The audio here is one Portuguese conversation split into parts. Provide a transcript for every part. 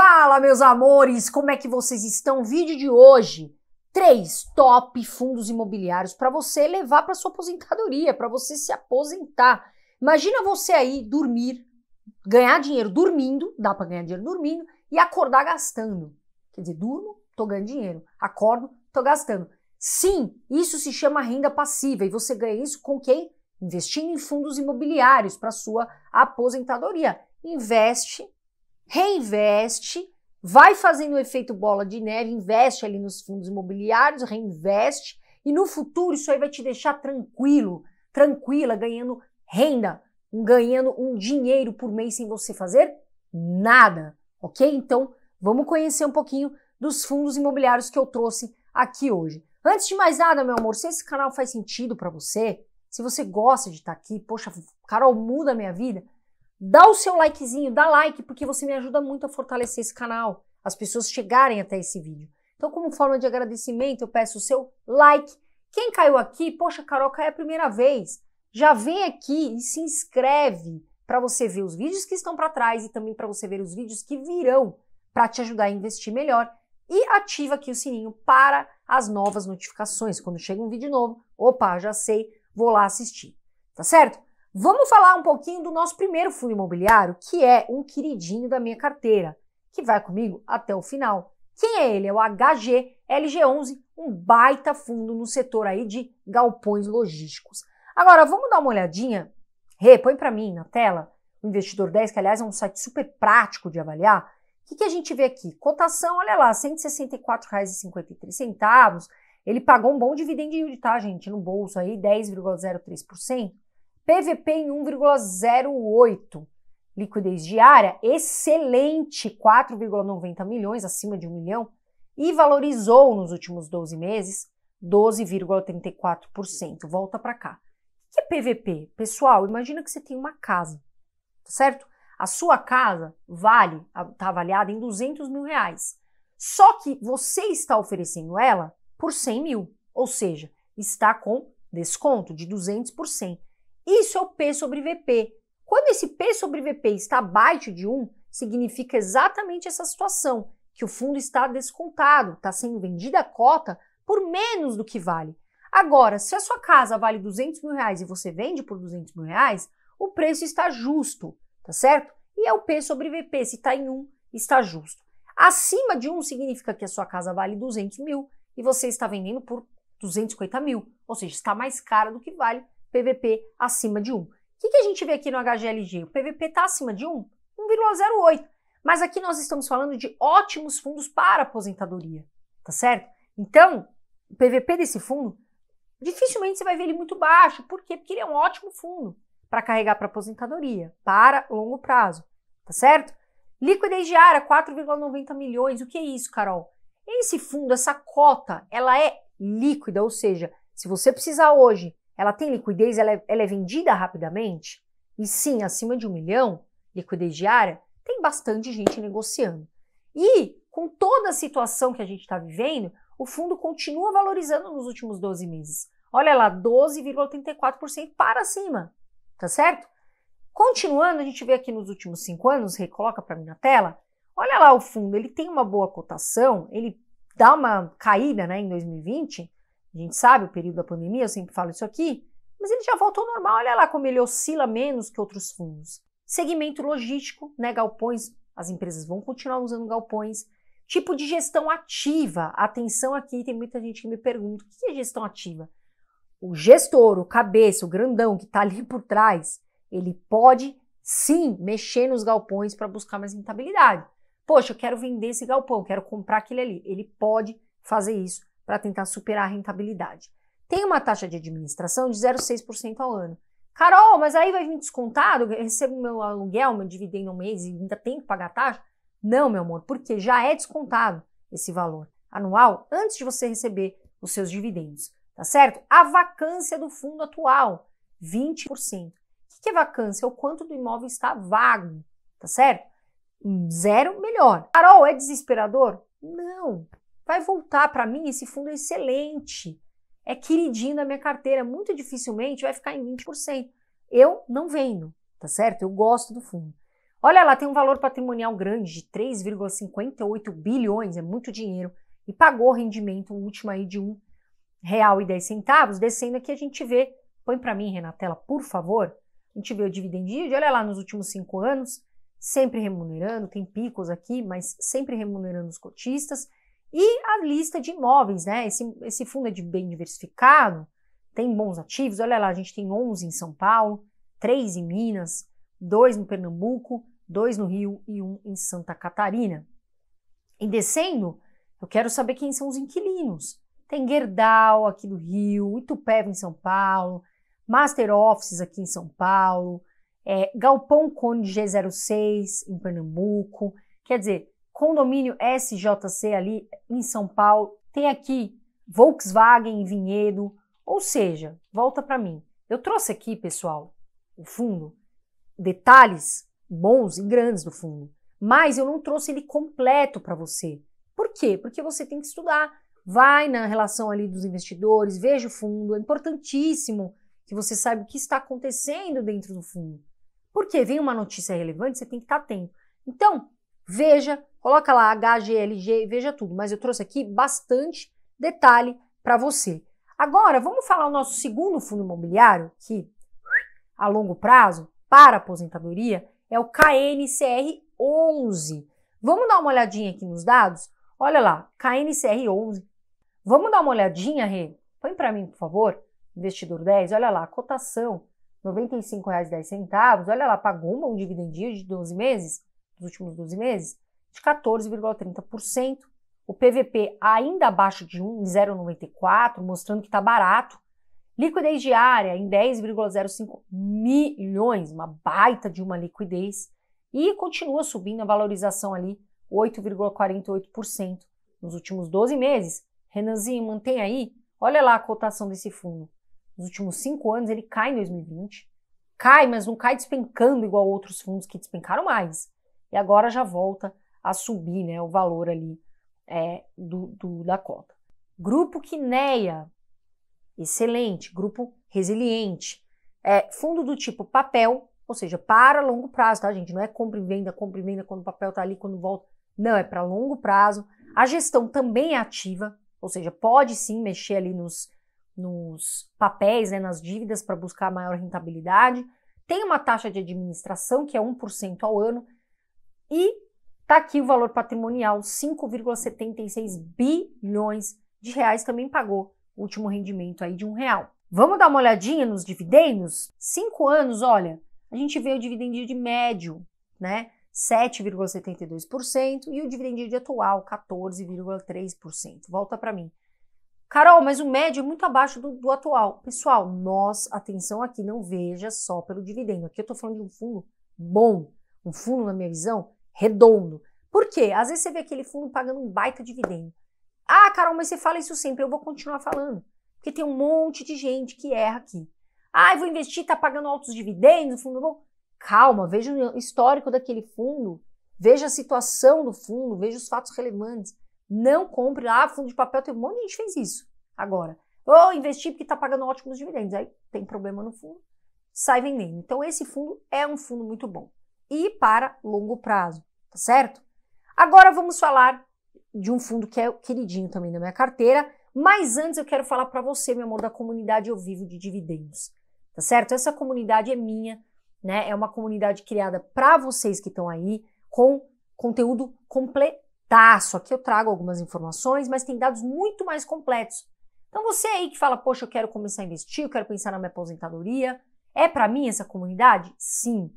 Fala, meus amores, como é que vocês estão? Vídeo de hoje, três top fundos imobiliários para você levar para sua aposentadoria, para você se aposentar. Imagina você aí dormir, ganhar dinheiro dormindo, dá para ganhar dinheiro dormindo e acordar gastando. Quer dizer, durmo, tô ganhando dinheiro, acordo, tô gastando. Sim, isso se chama renda passiva e você ganha isso com quem? Investindo em fundos imobiliários para sua aposentadoria. Investe reinveste, vai fazendo o efeito bola de neve, investe ali nos fundos imobiliários, reinveste e no futuro isso aí vai te deixar tranquilo, tranquila, ganhando renda, ganhando um dinheiro por mês sem você fazer nada, ok? Então vamos conhecer um pouquinho dos fundos imobiliários que eu trouxe aqui hoje. Antes de mais nada, meu amor, se esse canal faz sentido para você, se você gosta de estar tá aqui, poxa, Carol, muda a minha vida, Dá o seu likezinho, dá like, porque você me ajuda muito a fortalecer esse canal, as pessoas chegarem até esse vídeo. Então, como forma de agradecimento, eu peço o seu like. Quem caiu aqui, poxa, Carol, é a primeira vez. Já vem aqui e se inscreve para você ver os vídeos que estão para trás e também para você ver os vídeos que virão para te ajudar a investir melhor. E ativa aqui o sininho para as novas notificações. Quando chega um vídeo novo, opa, já sei, vou lá assistir. Tá certo? Vamos falar um pouquinho do nosso primeiro fundo imobiliário, que é um queridinho da minha carteira, que vai comigo até o final. Quem é ele? É o hglg 11 um baita fundo no setor aí de galpões logísticos. Agora, vamos dar uma olhadinha? Rê, põe para mim na tela, o Investidor 10, que aliás é um site super prático de avaliar. O que, que a gente vê aqui? Cotação, olha lá, R$ 164,53. Ele pagou um bom dividendo, tá, gente? No bolso aí, 10,03%. PVP em 1,08. Liquidez diária excelente, 4,90 milhões, acima de 1 milhão, e valorizou nos últimos 12 meses 12,34%. Volta para cá. O que é PVP? Pessoal, imagina que você tem uma casa, certo? A sua casa vale, está avaliada em 200 mil reais. Só que você está oferecendo ela por 100 mil, ou seja, está com desconto de 200%. por 100. Isso é o P sobre VP. Quando esse P sobre VP está abaixo de 1, significa exatamente essa situação, que o fundo está descontado, está sendo vendida a cota por menos do que vale. Agora, se a sua casa vale 200 mil reais e você vende por 200 mil reais, o preço está justo, tá certo? E é o P sobre VP, se está em 1, está justo. Acima de 1 significa que a sua casa vale 200 mil e você está vendendo por 250 mil, ou seja, está mais cara do que vale, PVP acima de 1. O que, que a gente vê aqui no HGLG? O PVP está acima de 1? 1,08. Mas aqui nós estamos falando de ótimos fundos para aposentadoria, tá certo? Então, o PVP desse fundo, dificilmente você vai ver ele muito baixo. Por quê? Porque ele é um ótimo fundo para carregar para aposentadoria, para longo prazo, tá certo? Liquidez diária, 4,90 milhões. O que é isso, Carol? Esse fundo, essa cota, ela é líquida, ou seja, se você precisar hoje ela tem liquidez, ela é, ela é vendida rapidamente? E sim, acima de um milhão, liquidez diária, tem bastante gente negociando. E com toda a situação que a gente está vivendo, o fundo continua valorizando nos últimos 12 meses. Olha lá, 12,34% para cima, tá certo? Continuando, a gente vê aqui nos últimos cinco anos, recoloca para mim na tela, olha lá o fundo, ele tem uma boa cotação, ele dá uma caída né, em 2020, a gente sabe o período da pandemia, eu sempre falo isso aqui, mas ele já voltou ao normal. Olha lá como ele oscila menos que outros fundos. Segmento logístico, né? Galpões, as empresas vão continuar usando galpões. Tipo de gestão ativa. Atenção aqui, tem muita gente que me pergunta: o que é gestão ativa? O gestor, o cabeça, o grandão que está ali por trás, ele pode sim mexer nos galpões para buscar mais rentabilidade. Poxa, eu quero vender esse galpão, quero comprar aquele ali. Ele pode fazer isso para tentar superar a rentabilidade. Tem uma taxa de administração de 0,6% ao ano. Carol, mas aí vai vir descontado, eu recebo meu aluguel, meu dividendo um mês e ainda tenho que pagar taxa? Não, meu amor, porque já é descontado esse valor anual antes de você receber os seus dividendos, tá certo? A vacância do fundo atual, 20%. O que é vacância? É o quanto do imóvel está vago, tá certo? Hum, zero, melhor. Carol, é desesperador? Não, vai voltar para mim. Esse fundo é excelente, é queridinho da minha carteira, muito dificilmente vai ficar em 20%. Eu não vendo, tá certo? Eu gosto do fundo. Olha lá, tem um valor patrimonial grande de 3,58 bilhões, é muito dinheiro, e pagou rendimento último aí de R$ 1,10. Descendo aqui, a gente vê, põe para mim, Renatela, por favor, a gente vê o dividend yield, olha lá nos últimos cinco anos, sempre remunerando, tem picos aqui, mas sempre remunerando os cotistas. E a lista de imóveis, né? Esse, esse fundo é de bem diversificado, tem bons ativos. Olha lá, a gente tem 11 em São Paulo, 3 em Minas, 2 no Pernambuco, 2 no Rio e 1 em Santa Catarina. E descendo, eu quero saber quem são os inquilinos. Tem Gerdau aqui do Rio, Itupeva em São Paulo, Master Offices aqui em São Paulo, é, Galpão Conde G06 em Pernambuco. Quer dizer, condomínio SJC ali em São Paulo, tem aqui Volkswagen em Vinhedo, ou seja, volta para mim. Eu trouxe aqui, pessoal, o fundo, detalhes bons e grandes do fundo, mas eu não trouxe ele completo para você. Por quê? Porque você tem que estudar. Vai na relação ali dos investidores, veja o fundo, é importantíssimo que você saiba o que está acontecendo dentro do fundo. Porque vem uma notícia relevante, você tem que estar atento. Então, veja Coloca lá HGLG e veja tudo, mas eu trouxe aqui bastante detalhe para você. Agora, vamos falar o nosso segundo fundo imobiliário, que a longo prazo, para aposentadoria, é o KNCR11. Vamos dar uma olhadinha aqui nos dados? Olha lá, KNCR11. Vamos dar uma olhadinha, Rê? Põe para mim, por favor, investidor 10. Olha lá, a cotação, R$ 95,10. Olha lá, pagou um dividendinho de 12 meses, dos últimos 12 meses de 14,30%. O PVP ainda abaixo de 1,094, mostrando que está barato. Liquidez diária em 10,05 milhões, uma baita de uma liquidez. E continua subindo a valorização ali, 8,48% nos últimos 12 meses. Renanzinho, mantém aí, olha lá a cotação desse fundo. Nos últimos 5 anos ele cai em 2020. Cai, mas não cai despencando igual outros fundos que despencaram mais. E agora já volta a subir né, o valor ali é, do, do, da cota. Grupo Quineia, excelente, grupo resiliente. É, fundo do tipo papel, ou seja, para longo prazo, tá, gente? Não é compra e venda, compra e venda quando o papel tá ali, quando volta. Não, é para longo prazo. A gestão também é ativa, ou seja, pode sim mexer ali nos, nos papéis, né, nas dívidas para buscar maior rentabilidade. Tem uma taxa de administração que é 1% ao ano e Tá aqui o valor patrimonial, 5,76 bilhões de reais, também pagou o último rendimento aí de um real. Vamos dar uma olhadinha nos dividendos? Cinco anos, olha, a gente vê o dividendo de médio, né? 7,72% e o dividendo de atual, 14,3%. Volta para mim. Carol, mas o médio é muito abaixo do, do, atual. Pessoal, nós, atenção aqui, não veja só pelo dividendo. Aqui eu estou falando de um fundo bom, um fundo, na minha visão, redondo. Por quê? Às vezes você vê aquele fundo pagando um baita dividendo. Ah, Carol, mas você fala isso sempre, eu vou continuar falando. Porque tem um monte de gente que erra aqui. Ah, eu vou investir, tá pagando altos dividendos, fundo bom. Calma, veja o histórico daquele fundo, veja a situação do fundo, veja os fatos relevantes. Não compre lá, ah, fundo de papel, tem um monte de gente que fez isso agora. Ou investir porque está pagando ótimos dividendos. Aí tem problema no fundo, sai vendendo. Então, esse fundo é um fundo muito bom. E para longo prazo tá certo? Agora vamos falar de um fundo que é queridinho também da minha carteira, mas antes eu quero falar para você, meu amor, da comunidade Eu Vivo de Dividendos, tá certo? Essa comunidade é minha, né? É uma comunidade criada para vocês que estão aí com conteúdo completaço. Aqui eu trago algumas informações, mas tem dados muito mais completos. Então você aí que fala, poxa, eu quero começar a investir, eu quero pensar na minha aposentadoria, é para mim essa comunidade? Sim.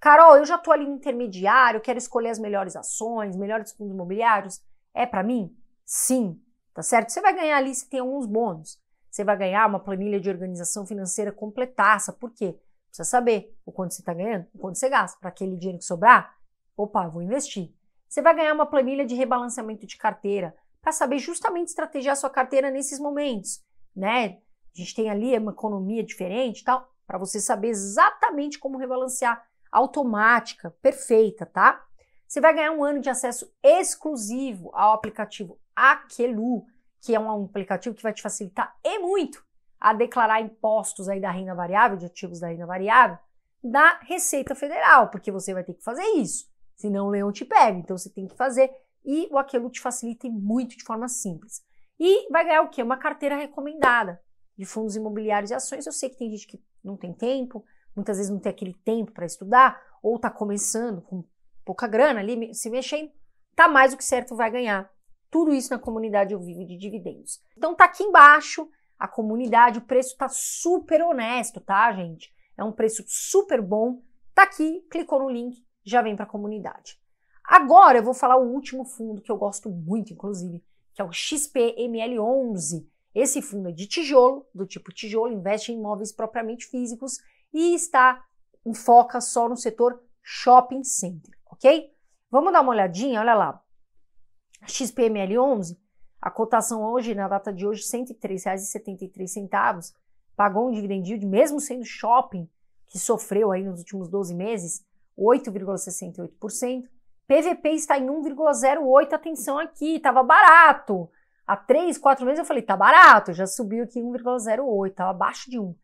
Carol, eu já estou ali no intermediário, quero escolher as melhores ações, melhores fundos imobiliários. É para mim? Sim, tá certo? Você vai ganhar ali se tem alguns bônus. Você vai ganhar uma planilha de organização financeira completaça. Por quê? Precisa saber o quanto você está ganhando, o quanto você gasta. Para aquele dinheiro que sobrar, opa, vou investir. Você vai ganhar uma planilha de rebalanceamento de carteira para saber justamente estrategiar sua carteira nesses momentos, né? A gente tem ali uma economia diferente e tal, para você saber exatamente como rebalancear automática, perfeita, tá? Você vai ganhar um ano de acesso exclusivo ao aplicativo Aquelu, que é um aplicativo que vai te facilitar e muito a declarar impostos aí da renda variável, de ativos da renda variável, da Receita Federal, porque você vai ter que fazer isso, senão o leão te pega. Então você tem que fazer e o Aquelu te facilita muito de forma simples. E vai ganhar o quê? Uma carteira recomendada de fundos imobiliários e ações. Eu sei que tem gente que não tem tempo, muitas vezes não tem aquele tempo para estudar, ou está começando com pouca grana ali, se mexendo, tá mais do que certo, vai ganhar. Tudo isso na comunidade eu vivo de dividendos. Então tá aqui embaixo a comunidade, o preço tá super honesto, tá, gente? É um preço super bom. Tá aqui, clicou no link, já vem para a comunidade. Agora eu vou falar o último fundo que eu gosto muito, inclusive, que é o XPML11. Esse fundo é de tijolo, do tipo tijolo, investe em imóveis propriamente físicos e está foca só no setor shopping center, ok? Vamos dar uma olhadinha, olha lá. XPML11, a cotação hoje, na data de hoje, R$ 103,73, pagou um dividend yield, mesmo sendo shopping, que sofreu aí nos últimos 12 meses, 8,68%. PVP está em 1,08, atenção aqui, estava barato. Há 3, 4 meses eu falei, tá barato, já subiu aqui 1,08, estava abaixo de 1.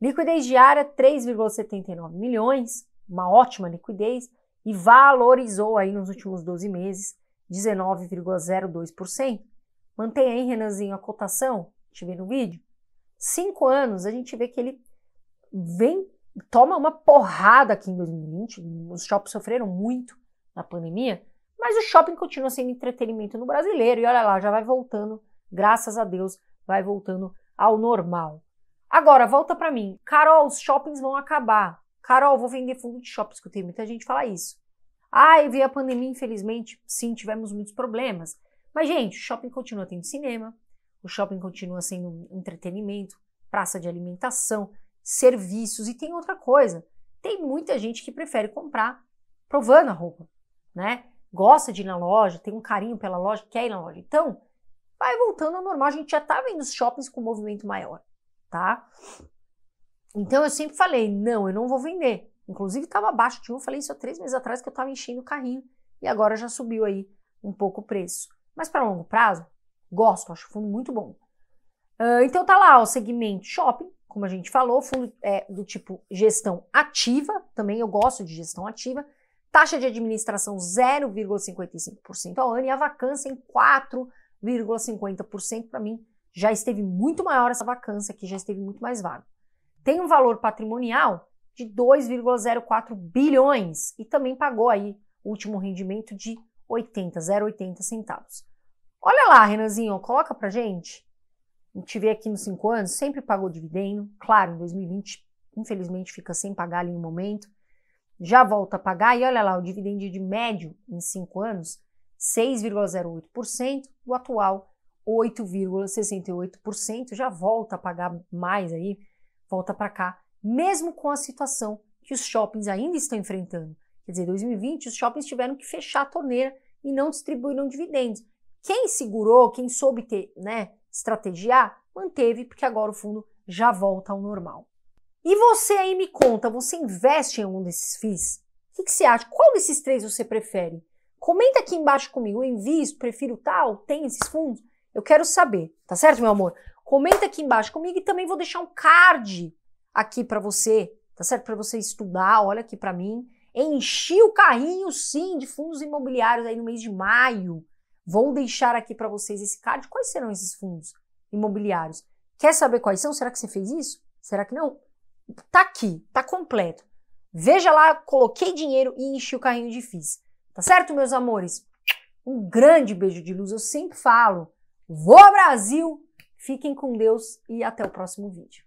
Liquidez diária 3,79 milhões, uma ótima liquidez e valorizou aí nos últimos 12 meses 19,02%. Mantenha aí, Renanzinho, a cotação, te vê no vídeo. Cinco anos, a gente vê que ele vem, toma uma porrada aqui em 2020, os shoppings sofreram muito na pandemia, mas o shopping continua sendo entretenimento no brasileiro e olha lá, já vai voltando, graças a Deus, vai voltando ao normal. Agora, volta para mim. Carol, os shoppings vão acabar. Carol, vou vender fundo de shoppings porque tem muita gente falar isso. Ah, eu veio a pandemia, infelizmente, sim, tivemos muitos problemas. Mas, gente, o shopping continua tendo cinema, o shopping continua sendo entretenimento, praça de alimentação, serviços e tem outra coisa. Tem muita gente que prefere comprar provando a roupa, né? Gosta de ir na loja, tem um carinho pela loja, quer ir na loja. Então, vai voltando ao normal. A gente já tá vendo os shoppings com movimento maior tá? Então eu sempre falei, não, eu não vou vender. Inclusive estava abaixo de um, falei isso há três meses atrás que eu estava enchendo o carrinho e agora já subiu aí um pouco o preço. Mas para longo prazo, gosto, acho o fundo muito bom. Uh, então tá lá o segmento shopping, como a gente falou, fundo é, do tipo gestão ativa, também eu gosto de gestão ativa, taxa de administração 0,55% ao ano e a vacância em 4,50%, para mim já esteve muito maior essa vacância aqui, já esteve muito mais vago. Tem um valor patrimonial de 2,04 bilhões e também pagou aí o último rendimento de 80, 0,80 centavos. Olha lá, Renanzinho, coloca pra gente. A gente vê aqui nos cinco anos, sempre pagou dividendo. Claro, em 2020, infelizmente, fica sem pagar ali no momento. Já volta a pagar e olha lá, o dividendo de médio em cinco anos, 6,08%, o atual 8,68%, já volta a pagar mais aí, volta para cá, mesmo com a situação que os shoppings ainda estão enfrentando. Quer dizer, 2020 os shoppings tiveram que fechar a torneira e não distribuíram dividendos. Quem segurou, quem soube ter, né, estrategiar, manteve, porque agora o fundo já volta ao normal. E você aí me conta, você investe em algum desses FIIs? O que, que você acha? Qual desses três você prefere? Comenta aqui embaixo comigo, eu invisto, prefiro tal, tem esses fundos? Eu quero saber, tá certo, meu amor? Comenta aqui embaixo comigo e também vou deixar um card aqui para você, tá certo? Para você estudar, olha aqui para mim. Enchi o carrinho, sim, de fundos imobiliários aí no mês de maio. Vou deixar aqui para vocês esse card. Quais serão esses fundos imobiliários? Quer saber quais são? Será que você fez isso? Será que não? Tá aqui, tá completo. Veja lá, coloquei dinheiro e enchi o carrinho de FIIs. Tá certo, meus amores? Um grande beijo de luz, eu sempre falo ao Brasil! Fiquem com Deus e até o próximo vídeo.